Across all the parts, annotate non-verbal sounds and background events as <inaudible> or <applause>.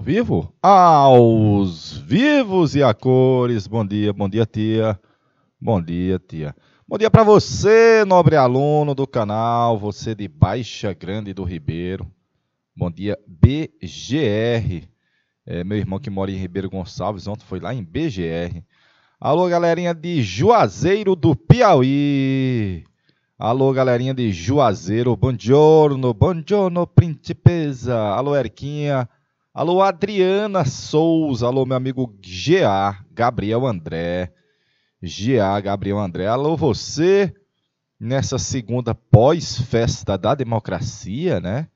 Ao vivo? Aos vivos e a cores. Bom dia, bom dia, tia. Bom dia, tia. Bom dia para você, nobre aluno do canal, você de Baixa Grande do Ribeiro. Bom dia, BGR. É, meu irmão que mora em Ribeiro Gonçalves, ontem foi lá em BGR. Alô, galerinha de Juazeiro do Piauí. Alô, galerinha de Juazeiro. Buongiorno, buongiorno, principesa. Alô, Erquinha. Alô, Adriana Souza. Alô, meu amigo GA, Gabriel André. GA, Gabriel André. Alô, você, nessa segunda pós-festa da democracia, né?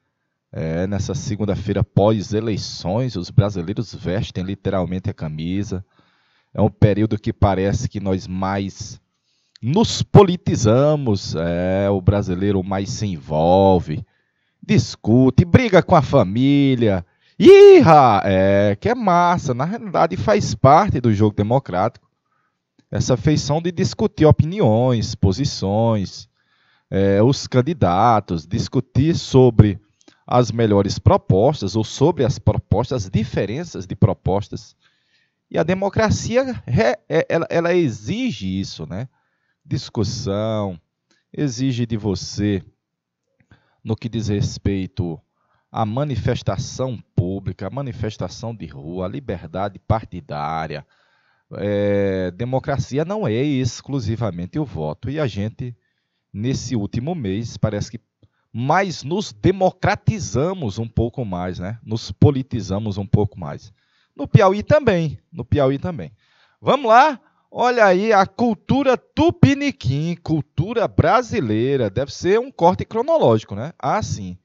É, nessa segunda-feira pós-eleições, os brasileiros vestem literalmente a camisa. É um período que parece que nós mais nos politizamos, é, o brasileiro mais se envolve, discute, briga com a família, Ira, É, que é massa. Na realidade, faz parte do jogo democrático essa feição de discutir opiniões, posições, é, os candidatos, discutir sobre as melhores propostas ou sobre as propostas, as diferenças de propostas. E a democracia, é, ela, ela exige isso, né? Discussão, exige de você, no que diz respeito a manifestação pública, a manifestação de rua, a liberdade partidária. É, democracia não é exclusivamente o voto. E a gente, nesse último mês, parece que mais nos democratizamos um pouco mais, né? Nos politizamos um pouco mais. No Piauí também, no Piauí também. Vamos lá? Olha aí a cultura tupiniquim, cultura brasileira. Deve ser um corte cronológico, né? Ah, sim.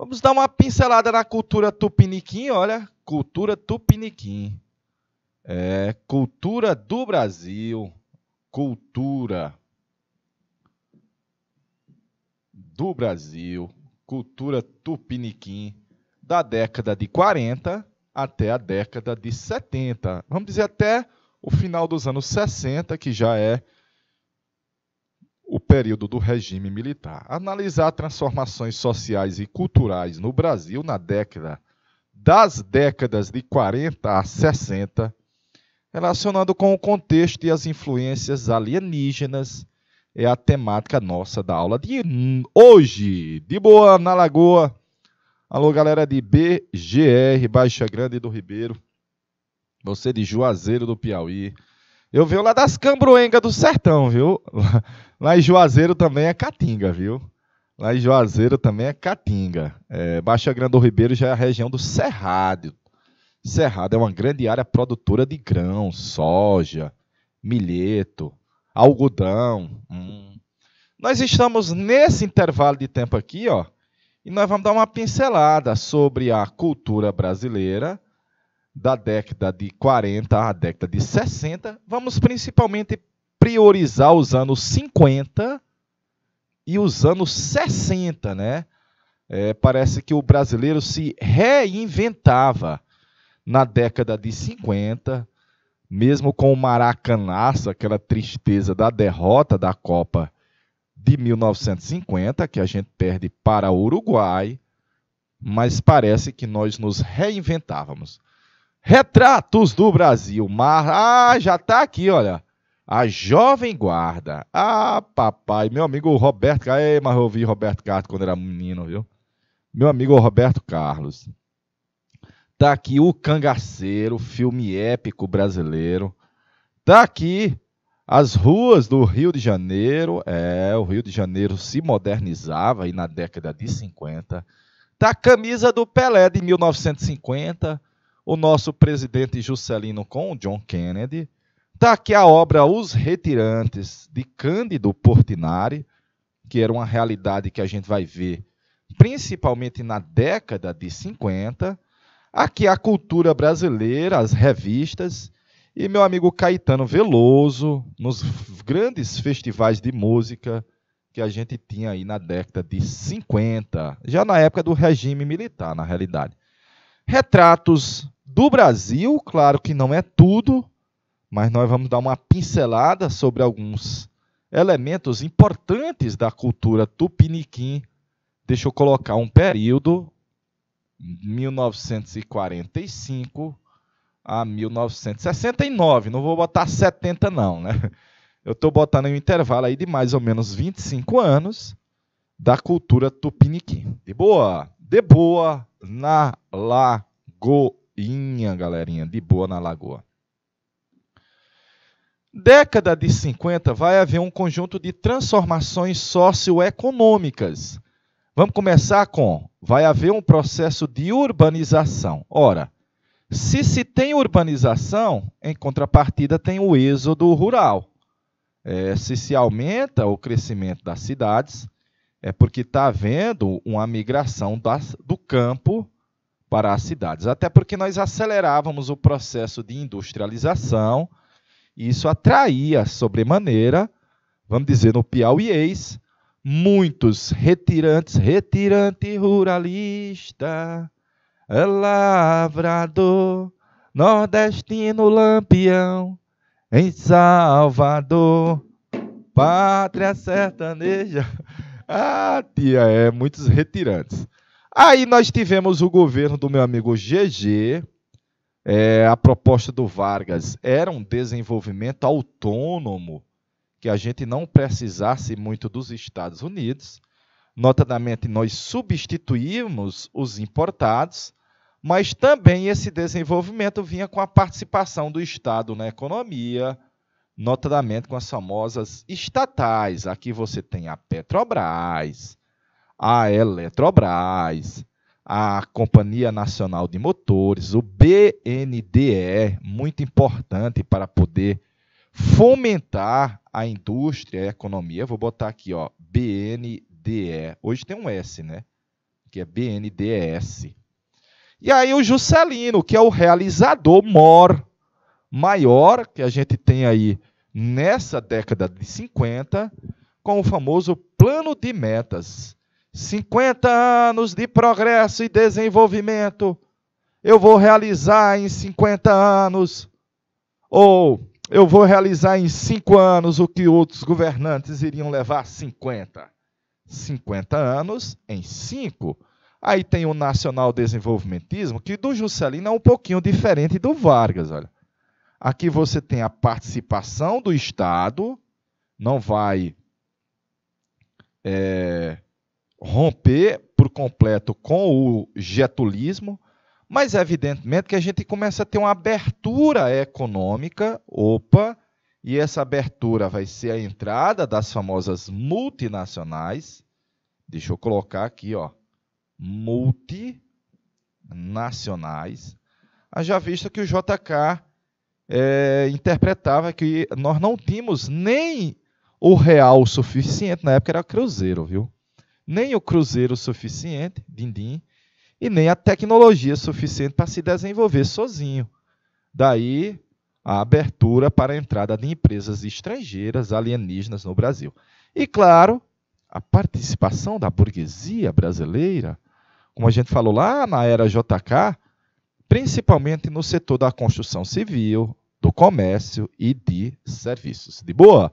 Vamos dar uma pincelada na cultura tupiniquim, olha, cultura tupiniquim. É, cultura do Brasil, cultura do Brasil, cultura tupiniquim da década de 40 até a década de 70. Vamos dizer até o final dos anos 60, que já é o período do regime militar. Analisar transformações sociais e culturais no Brasil na década das décadas de 40 a 60, relacionando com o contexto e as influências alienígenas, é a temática nossa da aula de hoje. De boa na Lagoa. Alô, galera de BGR, Baixa Grande do Ribeiro. Você de Juazeiro do Piauí. Eu venho lá das Cambruengas do Sertão, <laughs> é viu? Lá em Juazeiro também é catinga, viu? Lá em Juazeiro também é catinga. É, Baixa Grande do Ribeiro já é a região do Cerrado. Cerrado é uma grande área produtora de grãos, soja, milheto, algodão. Hum. Nós estamos nesse intervalo de tempo aqui, ó, e nós vamos dar uma pincelada sobre a cultura brasileira da década de 40 à década de 60, vamos principalmente priorizar os anos 50 e os anos 60, né? É, parece que o brasileiro se reinventava na década de 50, mesmo com o Maracanaça, aquela tristeza da derrota da Copa de 1950, que a gente perde para o Uruguai, mas parece que nós nos reinventávamos. Retratos do Brasil. Mar... Ah, já tá aqui, olha. A Jovem Guarda. Ah, papai. Meu amigo Roberto. Ei, mas eu ouvi Roberto Carlos quando era menino, viu? Meu amigo Roberto Carlos. Tá aqui O Cangaceiro, filme épico brasileiro. Tá aqui as ruas do Rio de Janeiro. É, o Rio de Janeiro se modernizava aí na década de 50. Tá a camisa do Pelé de 1950 o nosso presidente Juscelino com John Kennedy. Está aqui a obra Os Retirantes, de Cândido Portinari, que era uma realidade que a gente vai ver principalmente na década de 50. Aqui a cultura brasileira, as revistas. E meu amigo Caetano Veloso, nos grandes festivais de música que a gente tinha aí na década de 50, já na época do regime militar, na realidade. Retratos do Brasil. Claro que não é tudo, mas nós vamos dar uma pincelada sobre alguns elementos importantes da cultura tupiniquim. Deixa eu colocar um período, 1945 a 1969. Não vou botar 70 não, né? Eu estou botando um intervalo aí de mais ou menos 25 anos da cultura tupiniquim. De boa, de boa na lagoa. Inha, galerinha, de boa na lagoa. Década de 50 vai haver um conjunto de transformações socioeconômicas. Vamos começar com: vai haver um processo de urbanização. Ora, se se tem urbanização, em contrapartida tem o êxodo rural. É, se se aumenta o crescimento das cidades, é porque está havendo uma migração das, do campo para as cidades, até porque nós acelerávamos o processo de industrialização e isso atraía sobremaneira, vamos dizer, no Piauí, muitos retirantes, retirante ruralista, lavrador, nordestino lampião, em Salvador, pátria sertaneja. <laughs> Ah, tia, é, muitos retirantes. Aí nós tivemos o governo do meu amigo GG. É, a proposta do Vargas era um desenvolvimento autônomo, que a gente não precisasse muito dos Estados Unidos. Notadamente, nós substituímos os importados, mas também esse desenvolvimento vinha com a participação do Estado na economia, notadamente com as famosas estatais. Aqui você tem a Petrobras, a Eletrobras, a Companhia Nacional de Motores, o BNDE, muito importante para poder fomentar a indústria a economia. vou botar aqui, ó, BNDE. Hoje tem um S, né? Que é BNDES. E aí o Juscelino, que é o realizador mor, maior que a gente tem aí nessa década de 50, com o famoso plano de metas 50 anos de progresso e desenvolvimento eu vou realizar em 50 anos. Ou eu vou realizar em 5 anos o que outros governantes iriam levar 50. 50 anos em 5. Aí tem o nacional desenvolvimentismo, que do Juscelino é um pouquinho diferente do Vargas, olha. Aqui você tem a participação do Estado, não vai é, romper por completo com o getulismo, mas é evidentemente que a gente começa a ter uma abertura econômica, opa, e essa abertura vai ser a entrada das famosas multinacionais. Deixa eu colocar aqui, ó, multinacionais. Já visto que o JK é, interpretava que nós não tínhamos nem o real suficiente, na época era cruzeiro, viu? nem o cruzeiro suficiente, Dindim, e nem a tecnologia suficiente para se desenvolver sozinho. Daí a abertura para a entrada de empresas estrangeiras alienígenas no Brasil. E claro, a participação da burguesia brasileira, como a gente falou lá na era JK, principalmente no setor da construção civil, do comércio e de serviços. De boa?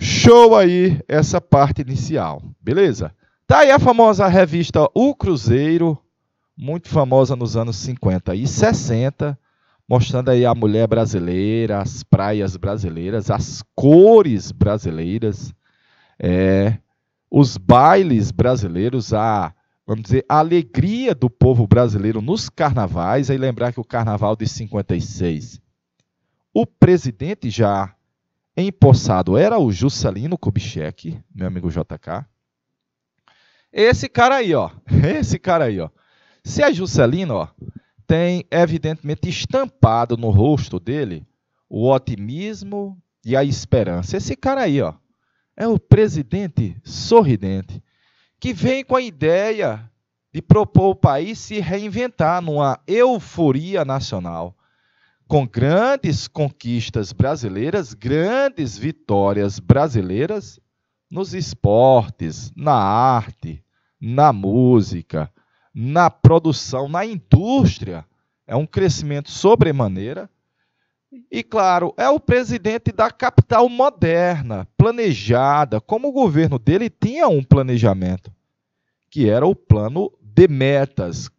Show aí essa parte inicial, beleza? Tá aí a famosa revista O Cruzeiro, muito famosa nos anos 50 e 60, mostrando aí a mulher brasileira, as praias brasileiras, as cores brasileiras, é, os bailes brasileiros, a vamos dizer, a alegria do povo brasileiro nos carnavais, aí lembrar que o carnaval de 56, o presidente já empossado era o Juscelino Kubitschek, meu amigo JK. Esse cara aí, ó. <laughs> Esse cara aí, ó. Se é Juscelino, ó, tem evidentemente estampado no rosto dele o otimismo e a esperança. Esse cara aí, ó, é o presidente sorridente que vem com a ideia de propor o país se reinventar numa euforia nacional com grandes conquistas brasileiras, grandes vitórias brasileiras nos esportes, na arte, na música, na produção, na indústria. É um crescimento sobremaneira. E, claro, é o presidente da capital moderna, planejada, como o governo dele tinha um planejamento, que era o plano de metas,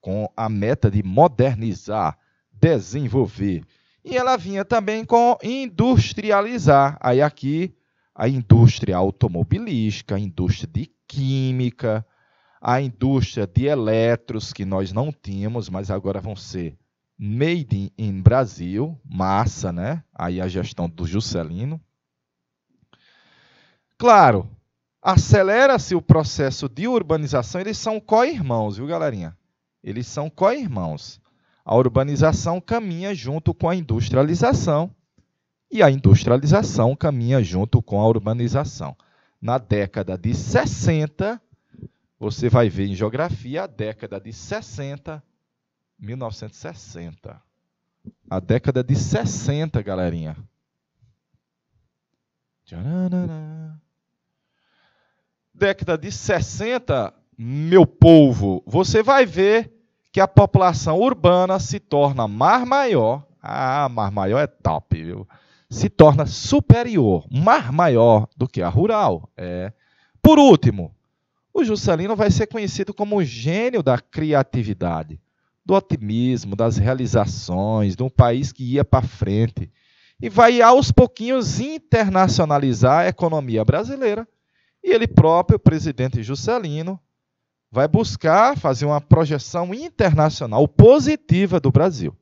com a meta de modernizar, desenvolver. E ela vinha também com industrializar. Aí aqui a indústria automobilística, a indústria de química, a indústria de eletros que nós não tínhamos, mas agora vão ser made in Brasil, massa, né? Aí a gestão do Juscelino. Claro, acelera-se o processo de urbanização, eles são co-irmãos, viu, galerinha? Eles são co-irmãos. A urbanização caminha junto com a industrialização e a industrialização caminha junto com a urbanização. Na década de 60, você vai ver em geografia a década de 60, 1960. A década de 60, galerinha. Década de 60, meu povo, você vai ver que a população urbana se torna mar maior. Ah, mar maior é top, viu? Se torna superior, mar maior do que a rural. É. Por último, o Juscelino vai ser conhecido como o gênio da criatividade, do otimismo, das realizações, de um país que ia para frente e vai aos pouquinhos internacionalizar a economia brasileira. E ele próprio, o presidente Juscelino, vai buscar fazer uma projeção internacional positiva do Brasil,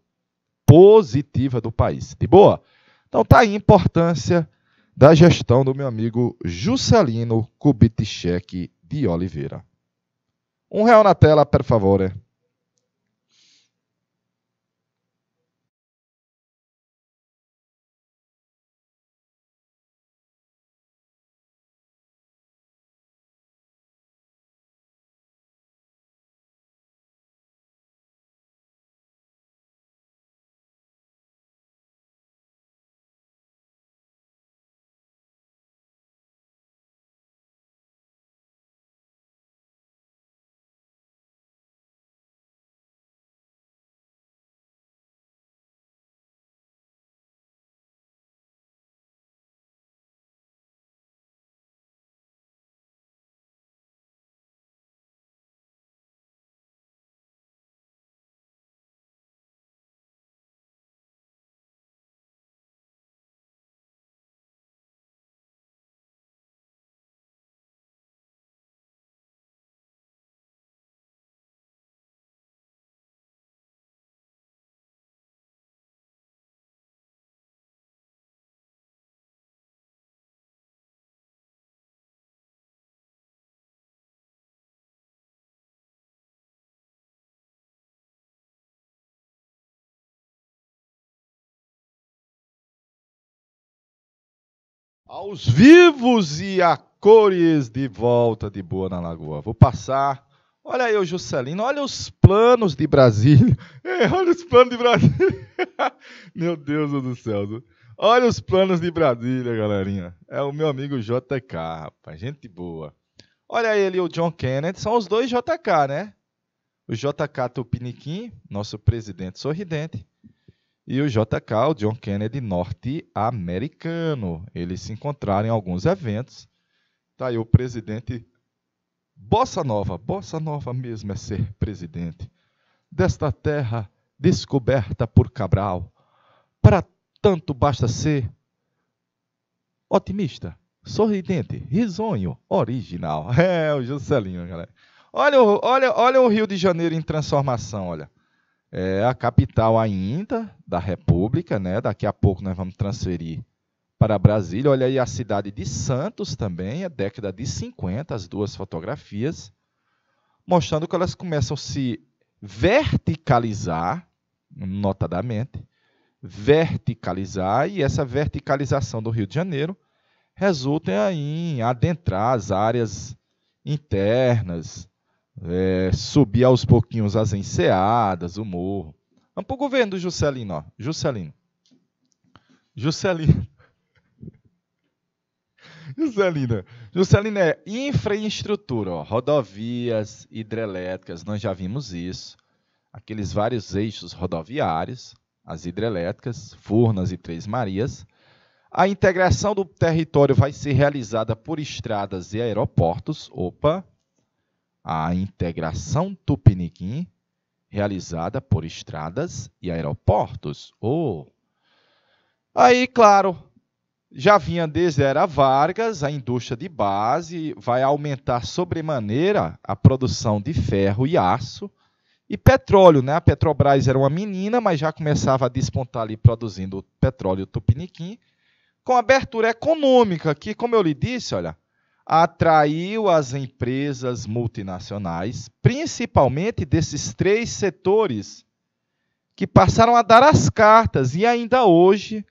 positiva do país. De boa? Então tá aí a importância da gestão do meu amigo Juscelino Kubitschek de Oliveira. Um real na tela, por favor. aos vivos e a cores de volta de boa na Lagoa. Vou passar. Olha aí o Juscelino, olha os planos de Brasília. É, <laughs> olha os planos de Brasília. <laughs> meu Deus do céu. Olha os planos de Brasília, galerinha. É o meu amigo JK, rapaz. Gente boa. Olha ele e o John Kennedy. São os dois JK, né? O JK Tupiniquim, nosso presidente sorridente e o JK, o John Kennedy norte-americano. Eles se encontraram em alguns eventos. Tá aí o presidente Bossa Nova, Bossa Nova mesmo é ser presidente desta terra descoberta por Cabral. Para tanto basta ser otimista, sorridente, risonho, original. <laughs> É, o Juscelino, galera. Olha, olha, olha o Rio de Janeiro em transformação, olha é a capital ainda da República, né? Daqui a pouco nós vamos transferir para Brasília. Olha aí a cidade de Santos também, a década de 50, as duas fotografias, mostrando que elas começam a se verticalizar, notadamente, verticalizar, e essa verticalização do Rio de Janeiro resulta em adentrar as áreas internas, é, subir aos pouquinhos as enseadas, o morro. Vamos para o governo do Juscelino. Ó. Juscelino. Juscelino. <laughs> Juscelino. Juscelino é infraestrutura, ó, rodovias, hidrelétricas, nós já vimos isso. Aqueles vários eixos rodoviários, as hidrelétricas, Furnas e Três Marias. A integração do território vai ser realizada por estradas e aeroportos. Opa! a integração Tupiniquim realizada por estradas e aeroportos. Oh. Aí, claro, já vinha desde era Vargas, a indústria de base vai aumentar sobremaneira a produção de ferro e aço e petróleo, né? A Petrobras era uma menina, mas já começava a despontar ali produzindo petróleo tupiniquim, com abertura econômica, que como eu lhe disse, olha, atraiu as empresas multinacionais, principalmente desses três setores, que passaram a dar as cartas e ainda hoje,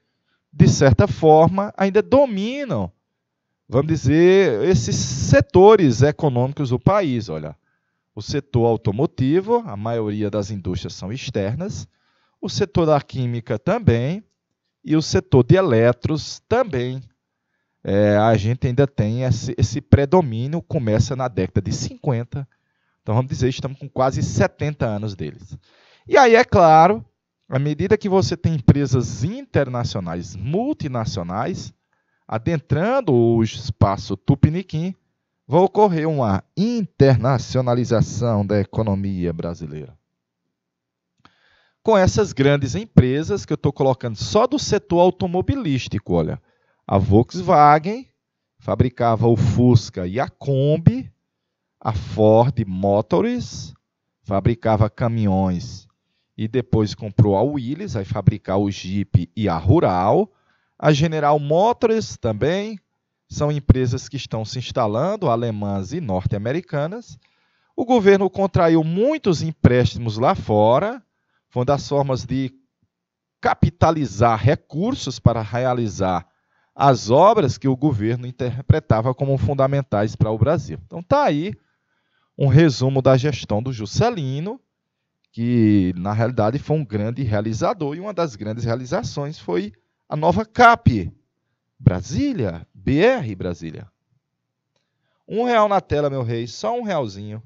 de certa forma, ainda dominam, vamos dizer, esses setores econômicos do país. Olha, o setor automotivo, a maioria das indústrias são externas, o setor da química também, e o setor de eletros também é, a gente ainda tem esse, esse predomínio, começa na década de 50, então vamos dizer, estamos com quase 70 anos deles. E aí, é claro, à medida que você tem empresas internacionais, multinacionais, adentrando o espaço tupiniquim, vai ocorrer uma internacionalização da economia brasileira. Com essas grandes empresas que eu estou colocando só do setor automobilístico, olha, a Volkswagen fabricava o Fusca e a Kombi, a Ford Motors fabricava caminhões e depois comprou a Willys, aí fabricar o Jeep e a Rural. A General Motors também são empresas que estão se instalando, alemãs e norte-americanas. O governo contraiu muitos empréstimos lá fora, foi uma das formas de capitalizar recursos para realizar as obras que o governo interpretava como fundamentais para o Brasil. Então tá aí um resumo da gestão do Juscelino, que na realidade foi um grande realizador e uma das grandes realizações foi a nova CAP Brasília, BR Brasília. Um real na tela, meu rei, só um realzinho.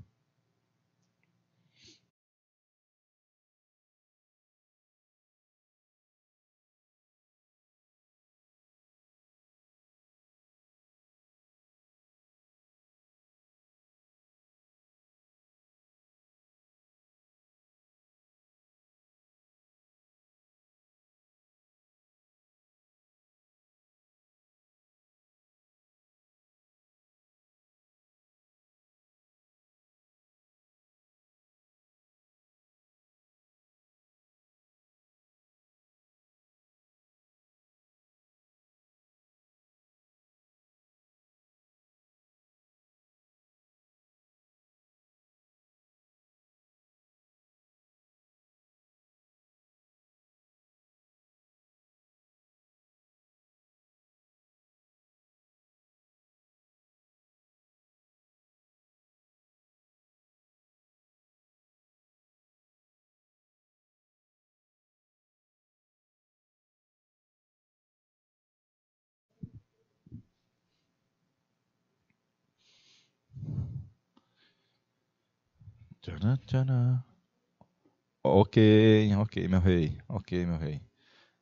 Ok, ok, meu rei. Ok, meu rei.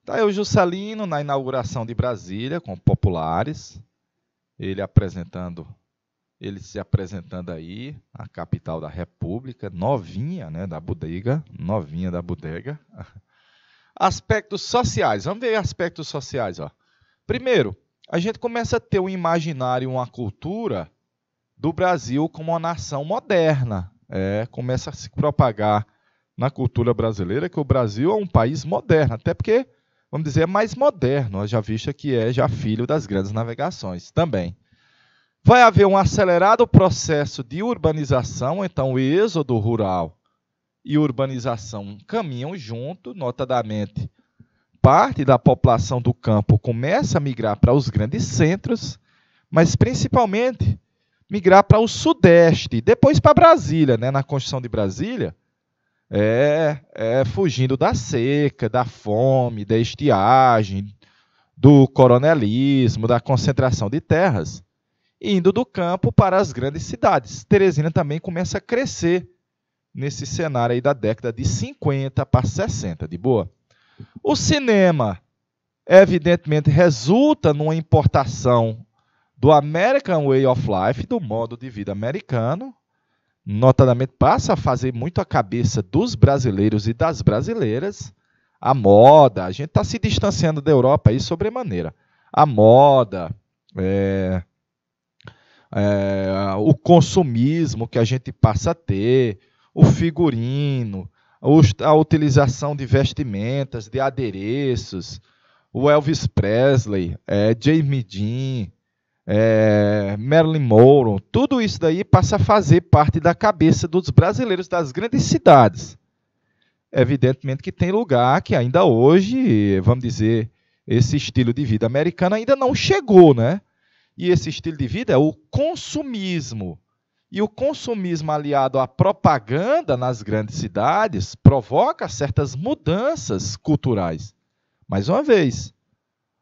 Tá aí o Juscelino na inauguração de Brasília com populares. Ele apresentando, ele se apresentando aí, a capital da República, novinha, né, da bodega, novinha da bodega. <laughs> Aspectos sociais. Vamos ver aspectos sociais, ó. Primeiro, a gente começa a ter um imaginário, uma cultura do Brasil como uma nação moderna é, começa a se propagar na cultura brasileira que o Brasil é um país moderno, até porque, vamos dizer, é mais moderno, já vista que é já filho das grandes navegações também. Vai haver um acelerado processo de urbanização, então o êxodo rural e urbanização caminham junto, notadamente parte da população do campo começa a migrar para os grandes centros, mas principalmente migrar para o Sudeste, depois para Brasília, né? Na Constituição de Brasília, é, é fugindo da seca, da fome, da estiagem, do coronelismo, da concentração de terras, indo do campo para as grandes cidades. Teresina também começa a crescer nesse cenário aí da década de 50 para 60, de boa. O cinema, evidentemente, resulta numa importação do American Way of Life, do modo de vida americano, notadamente passa a fazer muito a cabeça dos brasileiros e das brasileiras a moda. A gente está se distanciando da Europa aí sobremaneira. A moda, é, é, o consumismo que a gente passa a ter, o figurino, a utilização de vestimentas, de adereços, o Elvis Presley, é, Jamie Dean, é, Marilyn Monroe, tudo isso daí passa a fazer parte da cabeça dos brasileiros das grandes cidades. Evidentemente que tem lugar que ainda hoje, vamos dizer, esse estilo de vida americano ainda não chegou, né? E esse estilo de vida é o consumismo. E o consumismo aliado à propaganda nas grandes cidades provoca certas mudanças culturais. Mais uma vez,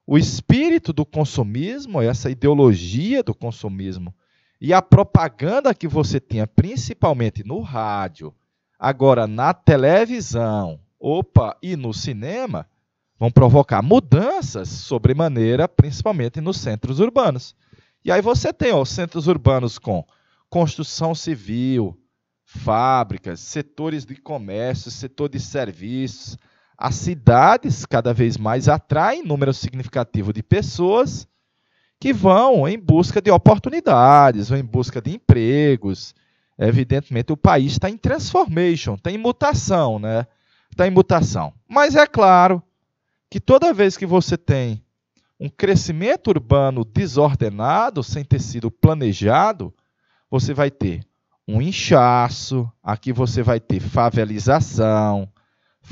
o espírito do consumismo, essa ideologia do consumismo e a propaganda que você tinha, principalmente no rádio, agora na televisão, opa, e no cinema, vão provocar mudanças sobremaneira, principalmente nos centros urbanos. E aí você tem os centros urbanos com construção civil, fábricas, setores de comércio, setor de serviços, as cidades cada vez mais atraem número significativo de pessoas que vão em busca de oportunidades, vão em busca de empregos. Evidentemente, o país está em transformation, está em mutação, né? Está em mutação. Mas é claro que toda vez que você tem um crescimento urbano desordenado, sem ter sido planejado, você vai ter um inchaço, aqui você vai ter favelização,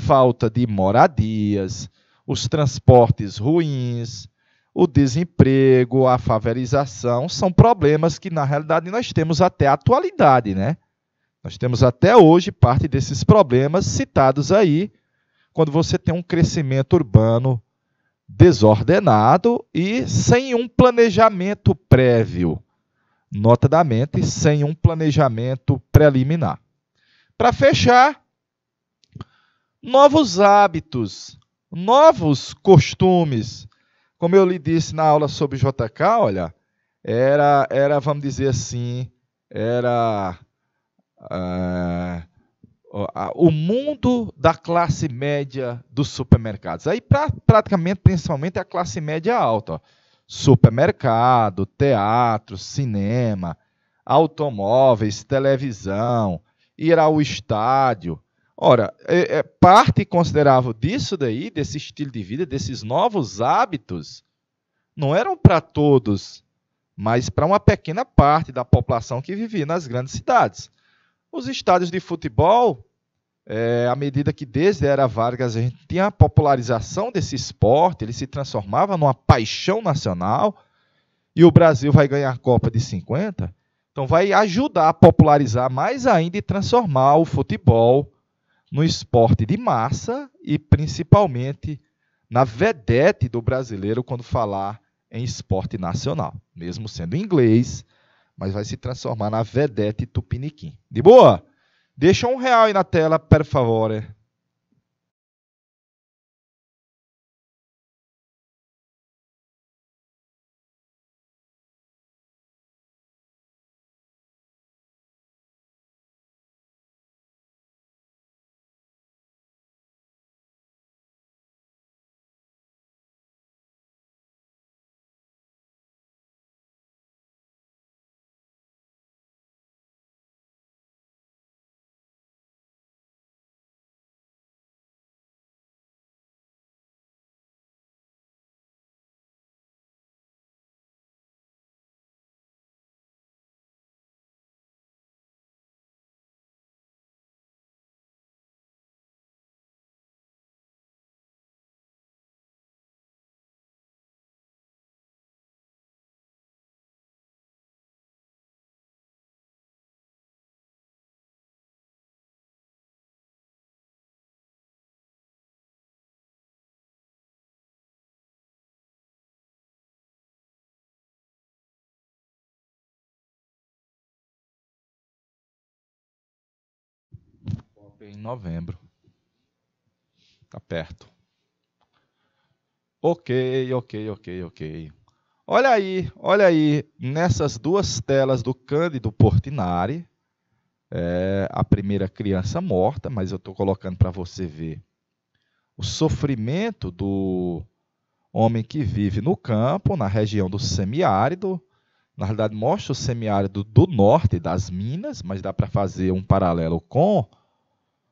falta de moradias, os transportes ruins, o desemprego, a favelização, são problemas que na realidade nós temos até a atualidade, né? Nós temos até hoje parte desses problemas citados aí, quando você tem um crescimento urbano desordenado e sem um planejamento prévio, notadamente sem um planejamento preliminar. Para fechar, novos hábitos, novos costumes. Como eu lhe disse na aula sobre JK, olha, era, era vamos dizer assim, era ah, o mundo da classe média dos supermercados. Aí pra, praticamente, principalmente, a classe média alta. Ó. Supermercado, teatro, cinema, automóveis, televisão, ir ao estádio. Ora, é, é, parte considerável disso daí, desse estilo de vida, desses novos hábitos, não eram para todos, mas para uma pequena parte da população que vivia nas grandes cidades. Os estádios de futebol, é, à medida que desde era Vargas a gente tinha a popularização desse esporte, ele se transformava numa paixão nacional, e o Brasil vai ganhar a Copa de 50, então vai ajudar a popularizar mais ainda e transformar o futebol no esporte de massa e principalmente na vedete do brasileiro quando falar em esporte nacional, mesmo sendo inglês, mas vai se transformar na vedete tupiniquim. De boa? Deixa um real aí na tela, por favor. em novembro. Tá perto. Ok, ok, ok, ok. Olha aí, olha aí, nessas duas telas do Cândido Portinari, é a primeira criança morta, mas eu estou colocando para você ver o sofrimento do homem que vive no campo, na região do semiárido. Na realidade, mostra o semiárido do norte das Minas, mas dá para fazer um paralelo com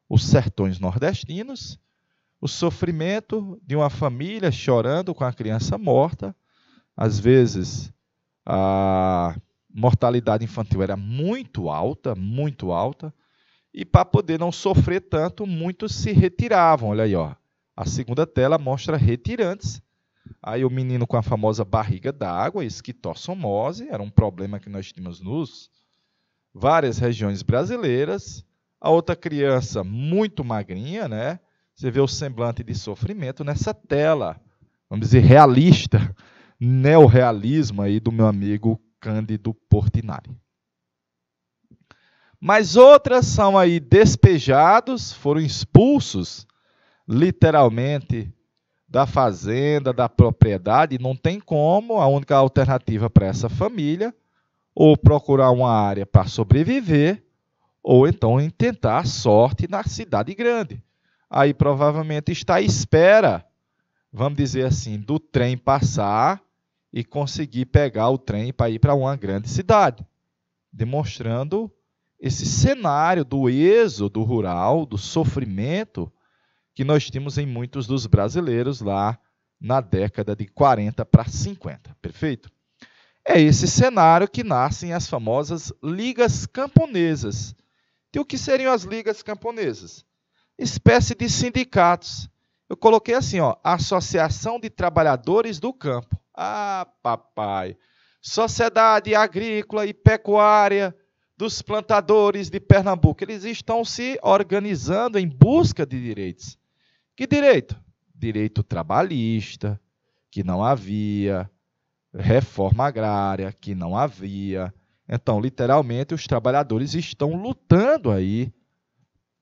os sertões nordestinos, o sofrimento de uma família chorando com a criança morta. Às vezes, a mortalidade infantil era muito alta, muito alta, e para poder não sofrer tanto, muitos se retiravam. Olha aí, ó. A segunda tela mostra retirantes. Aí o menino com a famosa barriga d'água, esquitossomose, era um problema que nós tínhamos nos várias regiões brasileiras a outra criança muito magrinha, né? Você vê o semblante de sofrimento nessa tela, vamos dizer, realista, <laughs> neorrealismo aí do meu amigo Cândido Portinari. Mas outras são aí despejados, foram expulsos, literalmente, da fazenda, da propriedade. Não tem como, a única alternativa para essa família, ou procurar uma área para sobreviver, ou então em tentar sorte na cidade grande. Aí provavelmente está à espera, vamos dizer assim, do trem passar e conseguir pegar o trem para ir para uma grande cidade, demonstrando esse cenário do êxodo rural, do sofrimento que nós tínhamos em muitos dos brasileiros lá na década de 40 para 50, perfeito? É esse cenário que nascem as famosas ligas camponesas, de o que seriam as ligas camponesas, espécie de sindicatos. Eu coloquei assim, ó, Associação de Trabalhadores do Campo. Ah, papai. Sociedade Agrícola e Pecuária dos Plantadores de Pernambuco. Eles estão se organizando em busca de direitos. Que direito? Direito trabalhista, que não havia, reforma agrária, que não havia, então, literalmente, os trabalhadores estão lutando aí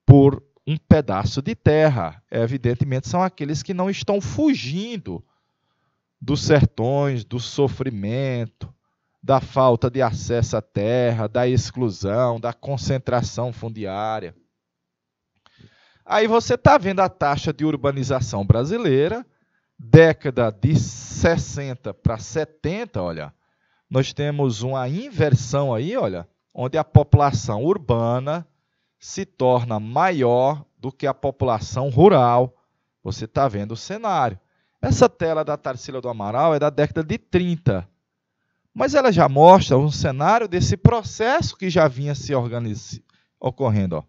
por um pedaço de terra. Evidentemente, são aqueles que não estão fugindo dos sertões, do sofrimento, da falta de acesso à terra, da exclusão, da concentração fundiária. Aí você está vendo a taxa de urbanização brasileira, década de 60 para 70, olha, nós temos uma inversão aí, olha, onde a população urbana se torna maior do que a população rural. Você está vendo o cenário. Essa tela da Tarsila do Amaral é da década de 30, mas ela já mostra um cenário desse processo que já vinha se organizando ocorrendo.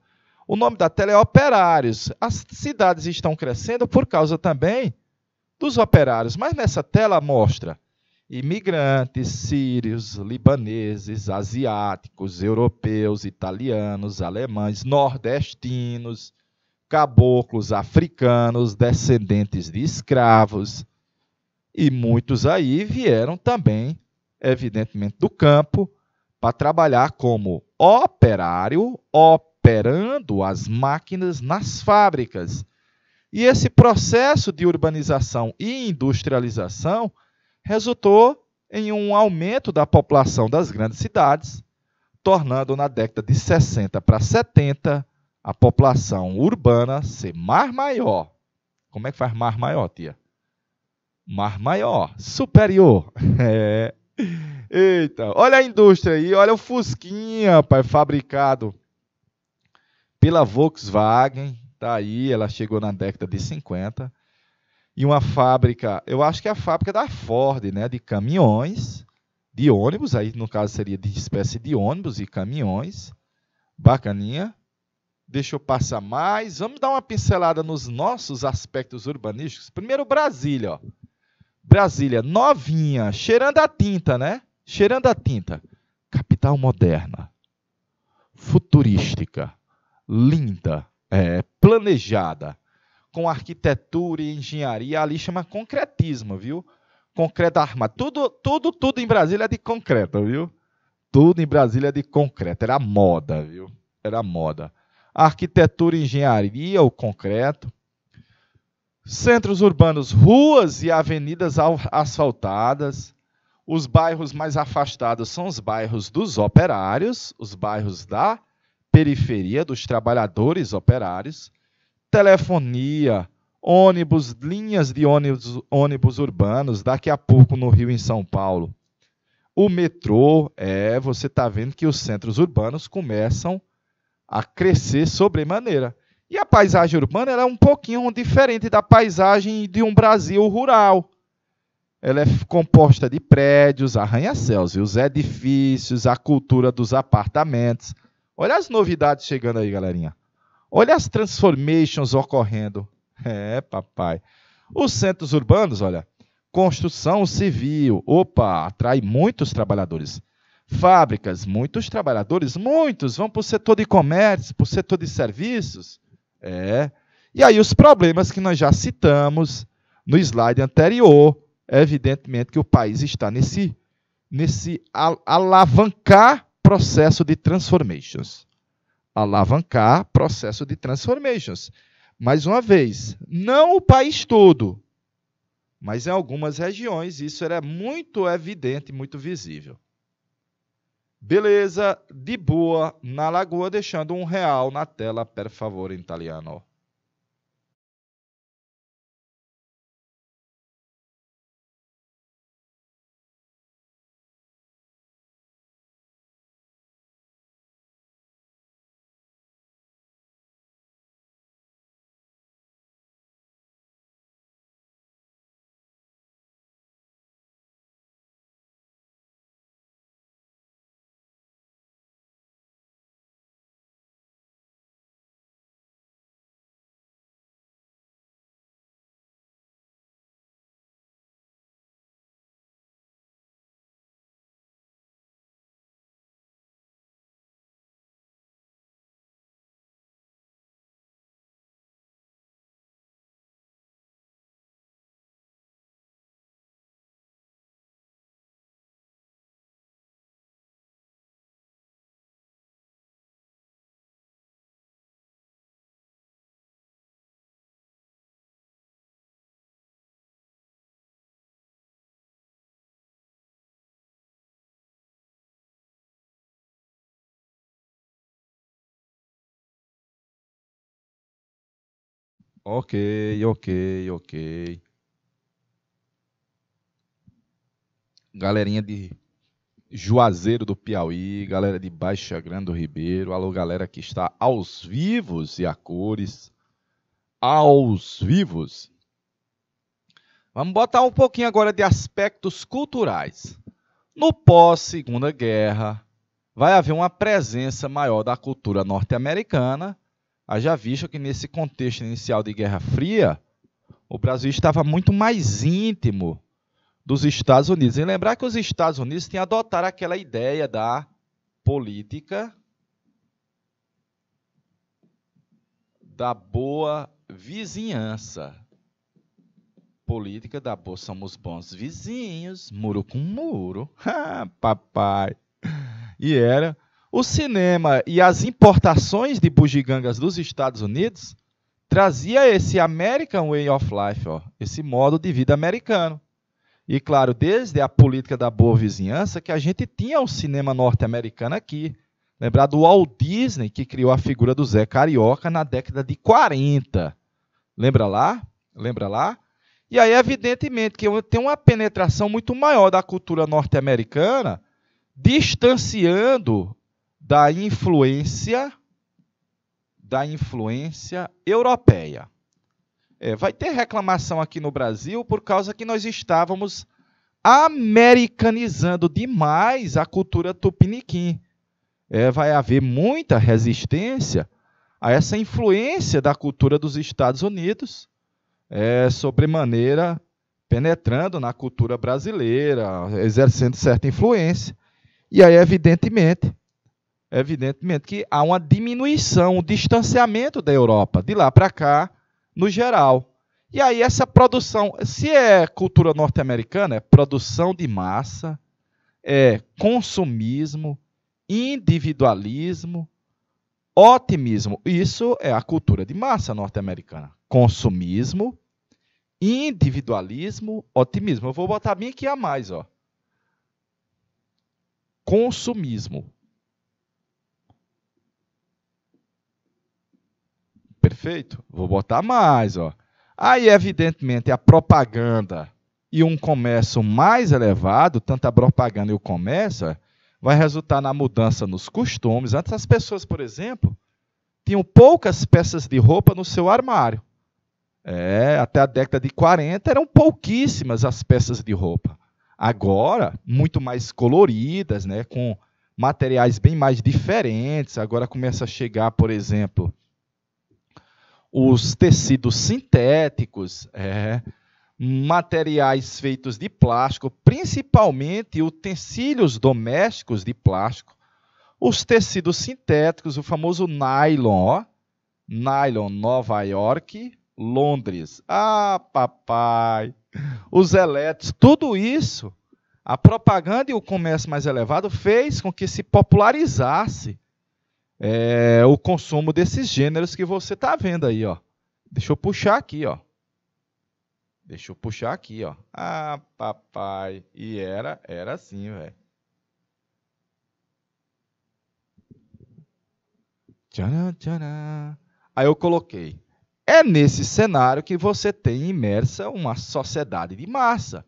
O nome da tela é Operários. As cidades estão crescendo por causa também dos operários, mas nessa tela mostra Imigrantes sírios, libaneses, asiáticos, europeus, italianos, alemães, nordestinos, caboclos, africanos, descendentes de escravos. E muitos aí vieram também, evidentemente, do campo para trabalhar como operário, operando as máquinas nas fábricas. E esse processo de urbanização e industrialização resultou em um aumento da população das grandes cidades, tornando na década de 60 para 70 a população urbana ser mar maior. Como é que faz mar maior, tia? Mar maior, superior. <laughs> É. Eita, olha a indústria aí, olha o Fusquinha, pai, fabricado pela Volkswagen. Tá aí, ela chegou na década de 50 e uma fábrica, eu acho que é a fábrica da Ford, né, de caminhões, de ônibus, aí no caso seria de espécie de ônibus e caminhões. Bacaninha. Deixa eu passar mais. Vamos dar uma pincelada nos nossos aspectos urbanísticos. Primeiro Brasília, ó. Brasília, novinha, cheirando a tinta, né? Cheirando a tinta. Capital moderna, futurística, linda, é, planejada com arquitetura e engenharia, ali chama concretismo, viu? Concreto armado. Tudo, tudo, tudo em Brasília é de concreto, viu? Tudo em Brasília é de concreto. Era moda, viu? Era moda. Arquitetura e engenharia, o concreto. Centros urbanos, ruas e avenidas asfaltadas. Os bairros mais afastados são os bairros dos operários, os bairros da periferia, dos trabalhadores operários telefonia, ônibus, linhas de ônibus, ônibus urbanos, daqui a pouco no Rio em São Paulo. O metrô, é, você está vendo que os centros urbanos começam a crescer sobremaneira. E a paisagem urbana é um pouquinho diferente da paisagem de um Brasil rural. Ela é composta de prédios, arranha-céus, e os edifícios, a cultura dos apartamentos. Olha as novidades chegando aí, galerinha. Olha as transformations ocorrendo. É, papai. Os centros urbanos, olha, construção civil, opa, atrai muitos trabalhadores. Fábricas, muitos trabalhadores, muitos vão para o setor de comércio, para o setor de serviços. É. E aí os problemas que nós já citamos no slide anterior, é evidentemente que o país está nesse, nesse alavancar processo de transformations alavancar processo de transformations. Mais uma vez, não o país todo, mas em algumas regiões isso era muito evidente, muito visível. Beleza, de boa, na lagoa, deixando um real na tela, per favor, italiano. Ok, ok, ok. Galerinha de Juazeiro do Piauí, galera de Baixa Grande do Ribeiro, alô galera que está aos vivos e a cores, aos vivos. Vamos botar um pouquinho agora de aspectos culturais. No pós-Segunda Guerra, vai haver uma presença maior da cultura norte-americana Haja visto que nesse contexto inicial de Guerra Fria, o Brasil estava muito mais íntimo dos Estados Unidos. E lembrar que os Estados Unidos têm adotado aquela ideia da política da boa vizinhança. Política da boa, somos bons vizinhos, muro com muro. <laughs> papai. E era o cinema e as importações de bugigangas dos Estados Unidos trazia esse American Way of Life, ó, esse modo de vida americano. E claro, desde a política da boa vizinhança que a gente tinha um cinema norte-americano aqui. Lembrar do Walt Disney que criou a figura do Zé Carioca na década de 40. Lembra lá? Lembra lá? E aí, evidentemente, que tem uma penetração muito maior da cultura norte-americana, distanciando da influência da influência europeia. É, vai ter reclamação aqui no Brasil por causa que nós estávamos americanizando demais a cultura tupiniquim. É, vai haver muita resistência a essa influência da cultura dos Estados Unidos, é, sobremaneira penetrando na cultura brasileira, exercendo certa influência. E aí, evidentemente, evidentemente que há uma diminuição, um distanciamento da Europa, de lá para cá, no geral. E aí essa produção, se é cultura norte-americana, é produção de massa, é consumismo, individualismo, otimismo. Isso é a cultura de massa norte-americana. Consumismo, individualismo, otimismo. Eu vou botar bem aqui a mais, ó. Consumismo. Perfeito? Vou botar mais, ó. Aí, evidentemente, a propaganda e um comércio mais elevado, tanto a propaganda e o comércio, vai resultar na mudança nos costumes. Antes, as pessoas, por exemplo, tinham poucas peças de roupa no seu armário. É, até a década de 40 eram pouquíssimas as peças de roupa. Agora, muito mais coloridas, né, com materiais bem mais diferentes. Agora começa a chegar, por exemplo, os tecidos sintéticos, é, materiais feitos de plástico, principalmente utensílios domésticos de plástico, os tecidos sintéticos, o famoso nylon, ó, nylon Nova York, Londres. Ah, papai! Os elétricos, tudo isso, a propaganda e o comércio mais elevado fez com que se popularizasse é, o consumo desses gêneros que você está vendo aí, ó. Deixa eu puxar aqui, ó. Deixa eu puxar aqui, ó. Ah, papai. E era, era assim, velho. Tcharam, tcharam. Aí eu coloquei. É nesse cenário que você tem imersa uma sociedade de massa.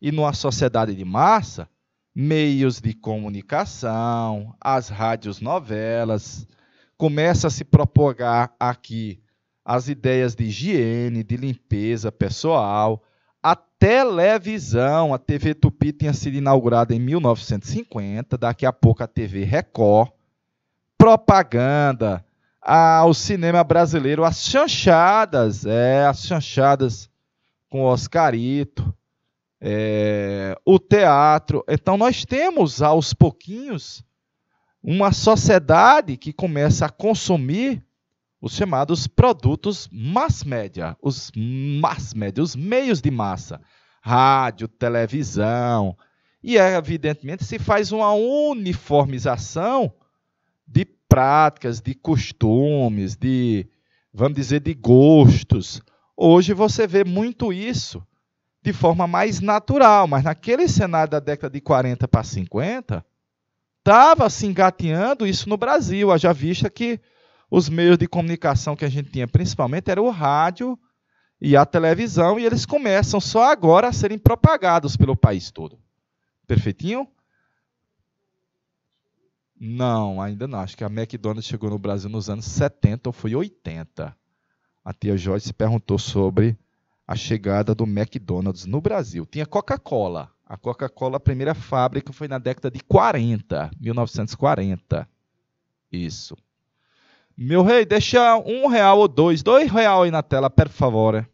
E numa sociedade de massa, meios de comunicação, as rádios novelas, começa a se propagar aqui as ideias de higiene, de limpeza pessoal, a televisão, a TV Tupi tinha sido inaugurada em 1950, daqui a pouco a TV Record, propaganda, ah, o cinema brasileiro, as chanchadas, é, as chanchadas com Oscarito, é, o teatro. Então, nós temos aos pouquinhos uma sociedade que começa a consumir os chamados produtos mass média, os mass média, os meios de massa, rádio, televisão. E, evidentemente, se faz uma uniformização de práticas, de costumes, de, vamos dizer, de gostos. Hoje você vê muito isso de forma mais natural, mas naquele cenário da década de 40 para 50, estava se engateando isso no Brasil, haja vista que os meios de comunicação que a gente tinha principalmente era o rádio e a televisão, e eles começam só agora a serem propagados pelo país todo. Perfeitinho? Não, ainda não. Acho que a McDonald's chegou no Brasil nos anos 70 ou foi 80. A tia Jorge se perguntou sobre a chegada do McDonald's no Brasil. Tinha Coca-Cola. A Coca-Cola, a primeira fábrica foi na década de 40, 1940. Isso. Meu rei, deixa um real ou dois, dois real aí na tela, por favor.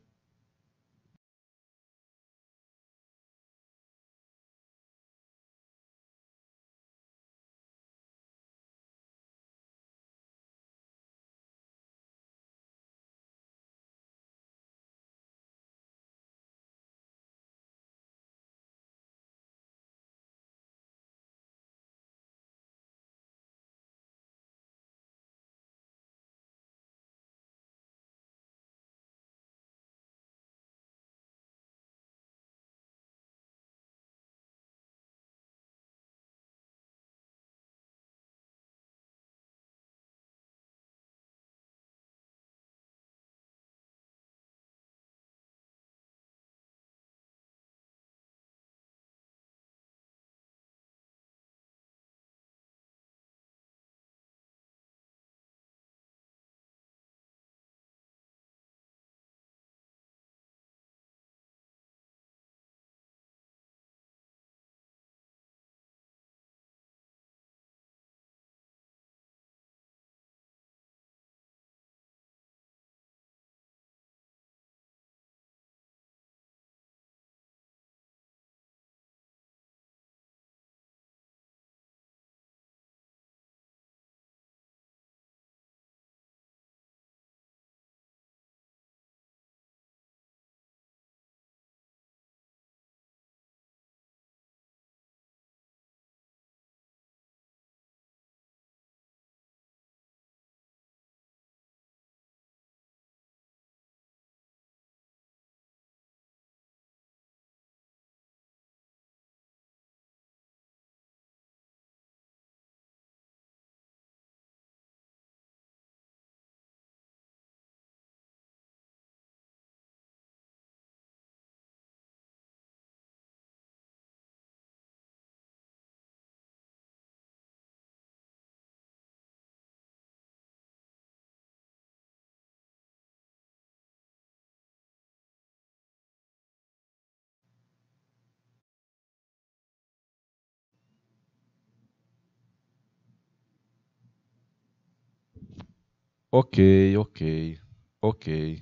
Ok, ok, ok.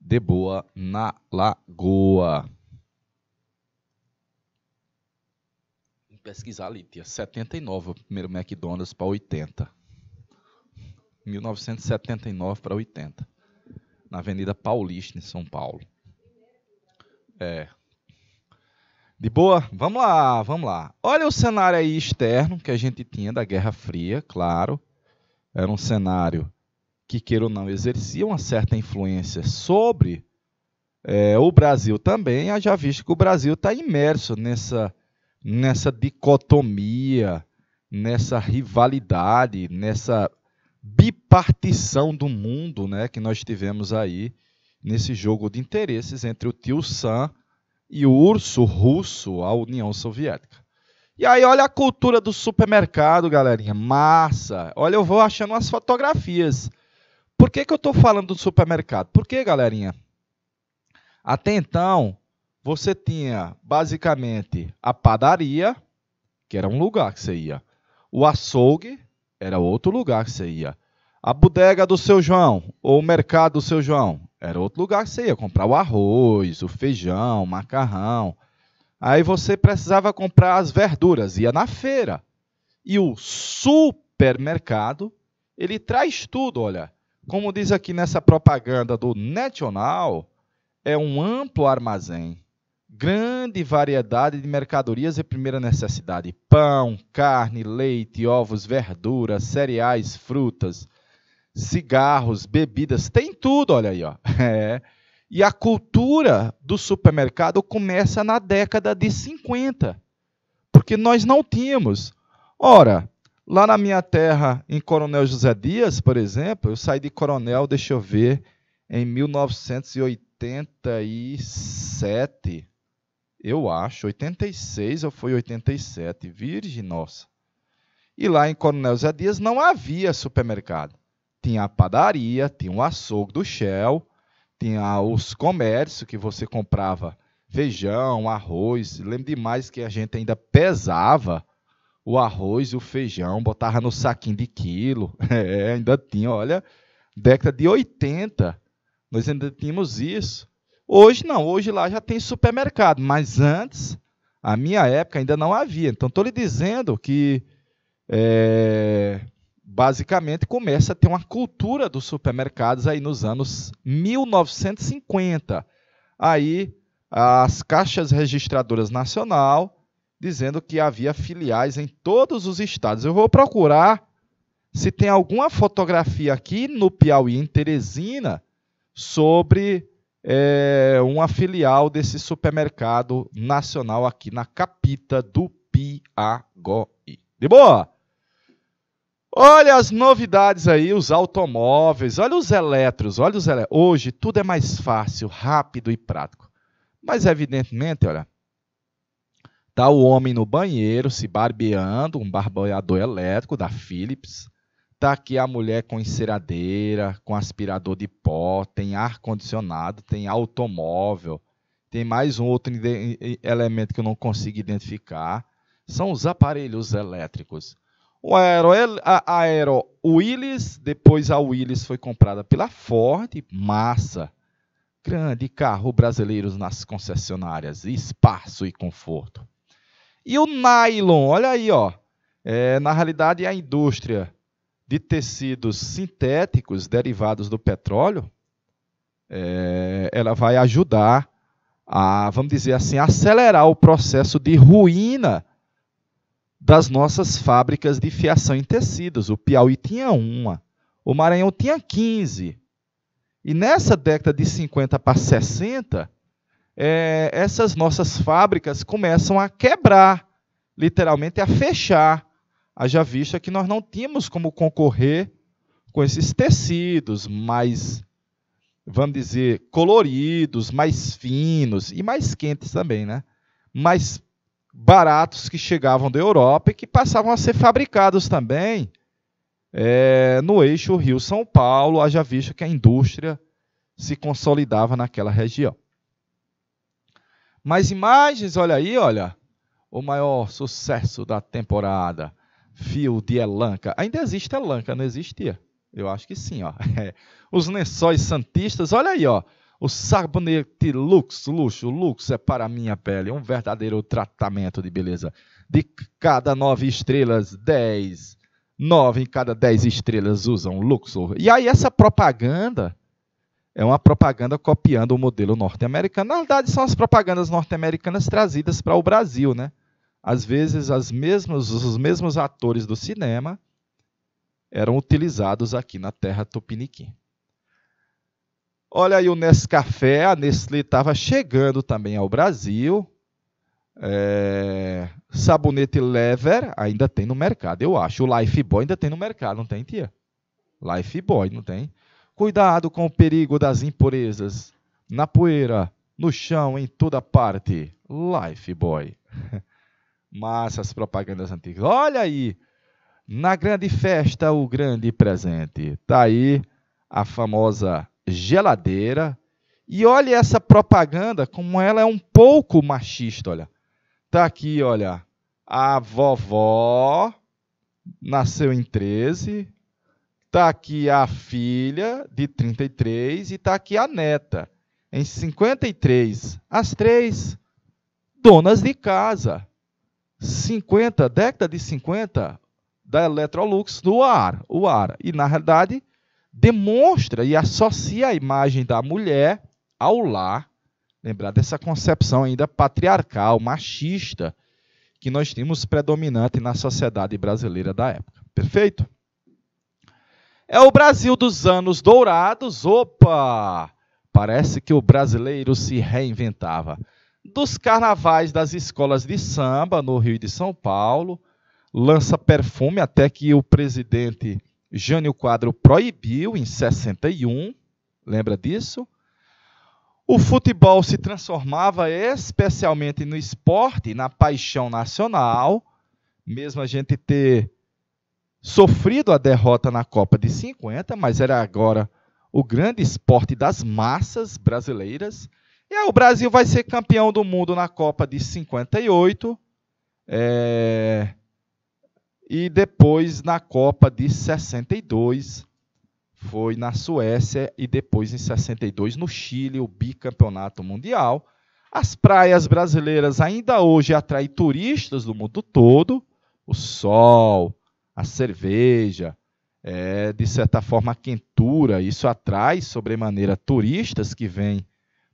De boa na lagoa. Vou pesquisar ali, tinha 79 o primeiro McDonald's para 80. 1979 para 80. Na Avenida Paulista, em São Paulo. É. De boa? Vamos lá, vamos lá. Olha o cenário aí externo que a gente tinha da Guerra Fria, claro era um cenário que, queira ou não, exercia uma certa influência sobre é, o Brasil também, já visto que o Brasil está imerso nessa, nessa dicotomia, nessa rivalidade, nessa bipartição do mundo né, que nós tivemos aí nesse jogo de interesses entre o tio Sam e o urso russo, a União Soviética. E aí, olha a cultura do supermercado, galerinha. Massa! Olha, eu vou achando umas fotografias. Por que, que eu estou falando do supermercado? Porque, galerinha, até então, você tinha basicamente a padaria, que era um lugar que você ia. O açougue era outro lugar que você ia. A bodega do seu João, ou o mercado do seu João, era outro lugar que você ia comprar o arroz, o feijão, o macarrão. Aí você precisava comprar as verduras, ia na feira. E o supermercado, ele traz tudo, olha. Como diz aqui nessa propaganda do National, é um amplo armazém, grande variedade de mercadorias e primeira necessidade: pão, carne, leite, ovos, verduras, cereais, frutas, cigarros, bebidas, tem tudo, olha aí, ó. <laughs> É. E a cultura do supermercado começa na década de 50, porque nós não tínhamos. Ora, lá na minha terra, em Coronel José Dias, por exemplo, eu saí de Coronel, deixa eu ver, em 1987, eu acho, 86 ou foi 87, virgem nossa. E lá em Coronel José Dias não havia supermercado. Tinha a padaria, tinha o açougue do Shell, tinha os comércios que você comprava feijão, arroz. Lembro demais que a gente ainda pesava o arroz e o feijão, botava no saquinho de quilo. <laughs> É, ainda tinha, olha, década de 80, nós ainda tínhamos isso. Hoje não, hoje lá já tem supermercado, mas antes, a minha época ainda não havia. Então estou lhe dizendo que é, basicamente começa a ter uma cultura dos supermercados aí nos anos 1950. Aí as caixas registradoras nacional dizendo que havia filiais em todos os estados. Eu vou procurar se tem alguma fotografia aqui no Piauí, em Teresina, sobre é, uma filial desse supermercado nacional aqui na capita do Piauí. De boa! Olha as novidades aí, os automóveis, olha os elétrons, olha os elétrons. Hoje tudo é mais fácil, rápido e prático. Mas evidentemente, olha, tá o homem no banheiro se barbeando, um barbeador elétrico da Philips. Tá aqui a mulher com enceradeira, com aspirador de pó, tem ar condicionado, tem automóvel, tem mais um outro elemento que eu não consigo identificar. São os aparelhos elétricos. O Aero, a Aero Willis, depois a Willis foi comprada pela Ford, massa. Grande carro brasileiros nas concessionárias, espaço e conforto. E o nylon, olha aí, ó. É, na realidade, a indústria de tecidos sintéticos derivados do petróleo, é, ela vai ajudar a, vamos dizer assim, acelerar o processo de ruína das nossas fábricas de fiação em tecidos. O Piauí tinha uma, o Maranhão tinha 15. E nessa década de 50 para 60, é, essas nossas fábricas começam a quebrar, literalmente a fechar. Haja vista que nós não tínhamos como concorrer com esses tecidos mais, vamos dizer, coloridos, mais finos e mais quentes também, né? Mais baratos que chegavam da Europa e que passavam a ser fabricados também é, no eixo Rio-São Paulo, haja visto que a indústria se consolidava naquela região. Mais imagens, olha aí, olha. O maior sucesso da temporada, fio de Elanca. Ainda existe Elanca, não existia? Eu acho que sim, ó. <laughs> É, os lençóis santistas, olha aí, ó. O sabonete Lux, luxo, Lux é para minha pele, um verdadeiro tratamento de beleza. De cada nove estrelas, dez, nove em cada dez estrelas usam Luxor. E aí essa propaganda é uma propaganda copiando o modelo norte-americano. Na verdade, são as propagandas norte-americanas trazidas para o Brasil, né? Às vezes, as mesmas, os mesmos atores do cinema eram utilizados aqui na terra tupiniquim. Olha aí o Nescafé, a Nestlé estava chegando também ao Brasil. É... Sabonete Lever ainda tem no mercado, eu acho. O Life Boy ainda tem no mercado, não tem, tia? Life Boy, não tem? Cuidado com o perigo das impurezas. Na poeira, no chão, em toda parte. Life Boy. <laughs> Massas propagandas antigas. Olha aí! Na grande festa, o grande presente. Tá aí a famosa geladeira. E olha essa propaganda, como ela é um pouco machista, olha. Tá aqui, olha. A vovó nasceu em 13, tá aqui a filha de 33 e tá aqui a neta em 53. As três donas de casa. 50, década de 50 da Electrolux no ar, o ar. E na realidade, demonstra e associa a imagem da mulher ao lar, lembrar dessa concepção ainda patriarcal, machista, que nós tínhamos predominante na sociedade brasileira da época. Perfeito? É o Brasil dos anos dourados. Opa! Parece que o brasileiro se reinventava. Dos carnavais das escolas de samba no Rio de São Paulo, lança perfume até que o presidente Jânio Quadro proibiu em 61, lembra disso? O futebol se transformava especialmente no esporte, na paixão nacional, mesmo a gente ter sofrido a derrota na Copa de 50, mas era agora o grande esporte das massas brasileiras. E aí, o Brasil vai ser campeão do mundo na Copa de 58. É... E depois na Copa de 62, foi na Suécia e depois em 62 no Chile, o bicampeonato mundial. As praias brasileiras ainda hoje atraem turistas do mundo todo. O sol, a cerveja, é, de certa forma a quentura, isso atrai sobremaneira turistas que vêm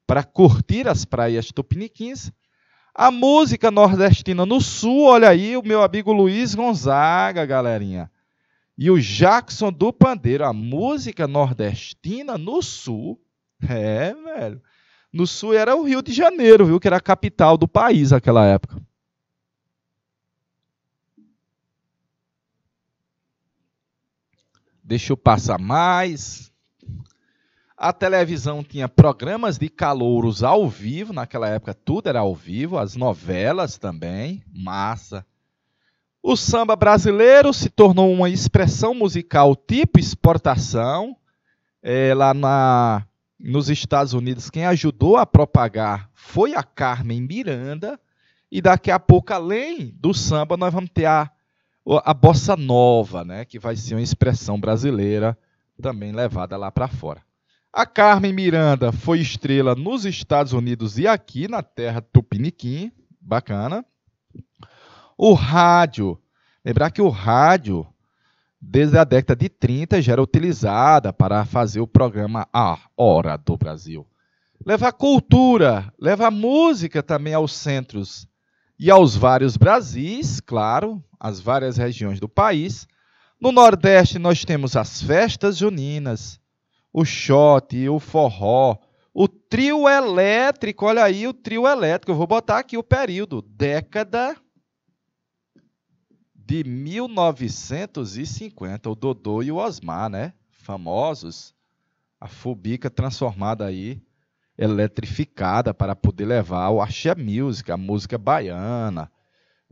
para curtir as praias tupiniquins a música nordestina no sul, olha aí, o meu amigo Luiz Gonzaga, galerinha. E o Jackson do Pandeiro, a música nordestina no sul. É, velho. No sul era o Rio de Janeiro, viu? Que era a capital do país naquela época. Deixa eu passar mais. A televisão tinha programas de calouros ao vivo, naquela época tudo era ao vivo, as novelas também, massa. O samba brasileiro se tornou uma expressão musical tipo exportação. É, lá na, nos Estados Unidos, quem ajudou a propagar foi a Carmen Miranda. E daqui a pouco, além do samba, nós vamos ter a, a bossa nova, né, que vai ser uma expressão brasileira também levada lá para fora. A Carmen Miranda foi estrela nos Estados Unidos e aqui na terra tupiniquim. Bacana. O rádio. Lembrar que o rádio, desde a década de 30, já era utilizada para fazer o programa A Hora do Brasil. Leva cultura, leva música também aos centros e aos vários Brasis, claro, às várias regiões do país. No Nordeste, nós temos as festas juninas o shot, o forró, o trio elétrico, olha aí o trio elétrico. Eu vou botar aqui o período, década de 1950, o Dodô e o Osmar, né? Famosos. A Fubica transformada aí, eletrificada para poder levar o axé music, a música baiana,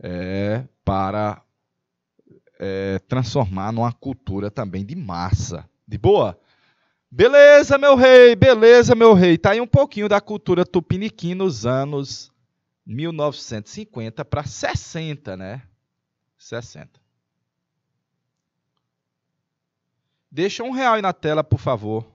é, para é, transformar numa cultura também de massa. De boa? Beleza, meu rei, beleza, meu rei. Tá aí um pouquinho da cultura tupiniquim nos anos 1950 para 60, né? 60. Deixa um real aí na tela, por favor.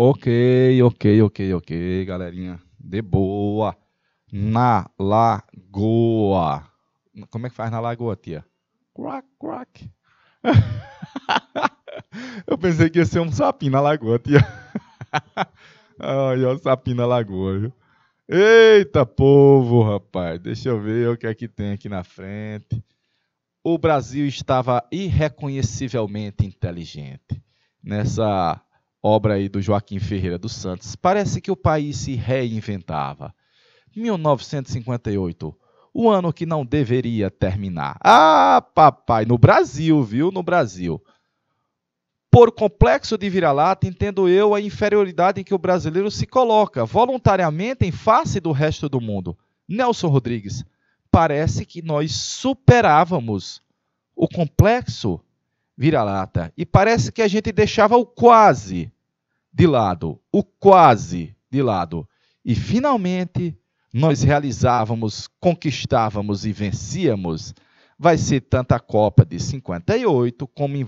Ok, ok, ok, ok, galerinha. De boa. Na lagoa. Como é que faz na lagoa, tia? Quack, quack. <laughs> Eu pensei que ia ser um sapinho na lagoa, tia. <laughs> Ai, ó, sapinho na lagoa, viu? Eita povo, rapaz. Deixa eu ver o que é que tem aqui na frente. O Brasil estava irreconhecivelmente inteligente nessa obra aí do Joaquim Ferreira dos Santos, parece que o país se reinventava. 1958, o ano que não deveria terminar. Ah, papai, no Brasil, viu? No Brasil. Por complexo de vira-lata, entendo eu a inferioridade em que o brasileiro se coloca voluntariamente em face do resto do mundo. Nelson Rodrigues, parece que nós superávamos o complexo vira-lata. E parece que a gente deixava o quase de lado, o quase de lado. E finalmente nós realizávamos, conquistávamos e vencíamos. Vai ser tanta a Copa de 58 como em...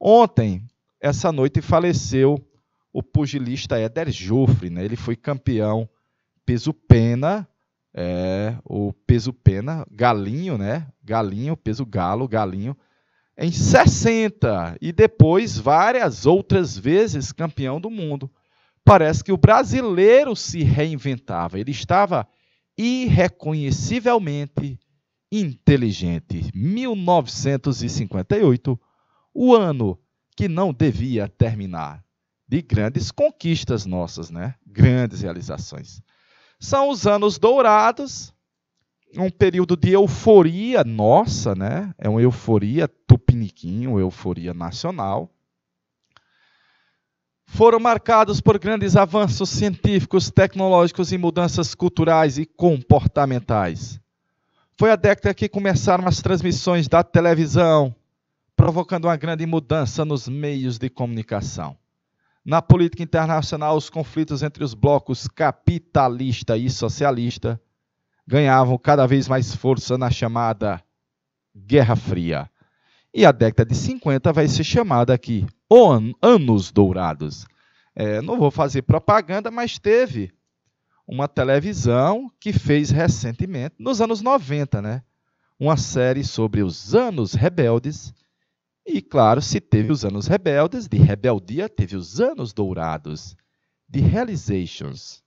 ontem, essa noite faleceu o pugilista Éder Joffre, né? Ele foi campeão peso pena, é, o peso pena, galinho, né? Galinho, peso galo, galinho em 60 e depois várias outras vezes campeão do mundo. Parece que o brasileiro se reinventava, ele estava irreconhecivelmente inteligente. 1958, o ano que não devia terminar, de grandes conquistas nossas, né? Grandes realizações. São os anos dourados um período de euforia nossa, né? É uma euforia tupiniquim, uma euforia nacional. Foram marcados por grandes avanços científicos, tecnológicos e mudanças culturais e comportamentais. Foi a década que começaram as transmissões da televisão, provocando uma grande mudança nos meios de comunicação. Na política internacional, os conflitos entre os blocos capitalista e socialista ganhavam cada vez mais força na chamada Guerra Fria. E a década de 50 vai ser chamada aqui Anos Dourados. É, não vou fazer propaganda, mas teve uma televisão que fez recentemente, nos anos 90, né? Uma série sobre os anos rebeldes. E claro, se teve os anos rebeldes, de rebeldia, teve os anos dourados, de realizations,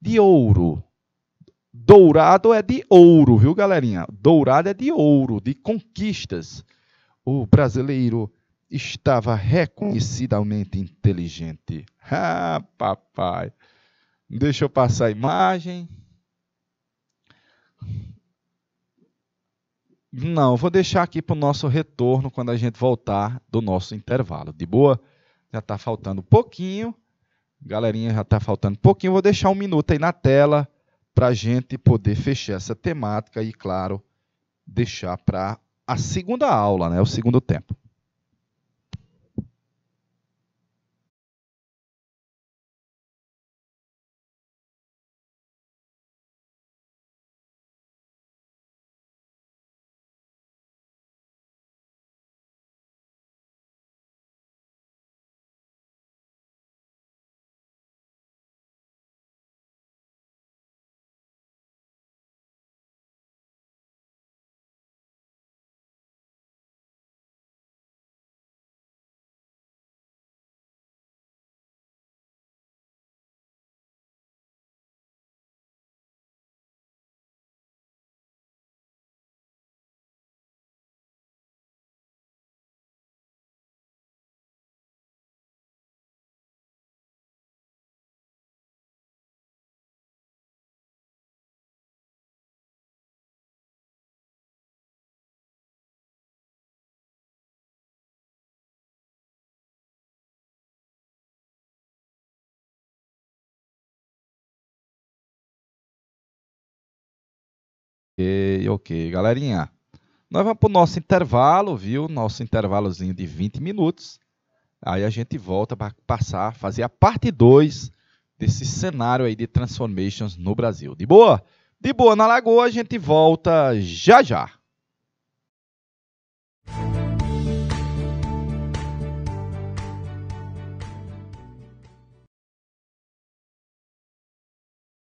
de ouro, Dourado é de ouro, viu, galerinha? Dourado é de ouro, de conquistas. O brasileiro estava reconhecidamente inteligente. <laughs> Ah, papai. Deixa eu passar a imagem. Não, vou deixar aqui para o nosso retorno quando a gente voltar do nosso intervalo. De boa? Já está faltando pouquinho. Galerinha, já está faltando pouquinho. Vou deixar um minuto aí na tela para a gente poder fechar essa temática e, claro, deixar para a segunda aula, né, o segundo tempo. Ok, ok. Galerinha, nós vamos para o nosso intervalo, viu? Nosso intervalozinho de 20 minutos. Aí a gente volta para passar, fazer a parte 2 desse cenário aí de transformations no Brasil. De boa? De boa, na Lagoa a gente volta já já.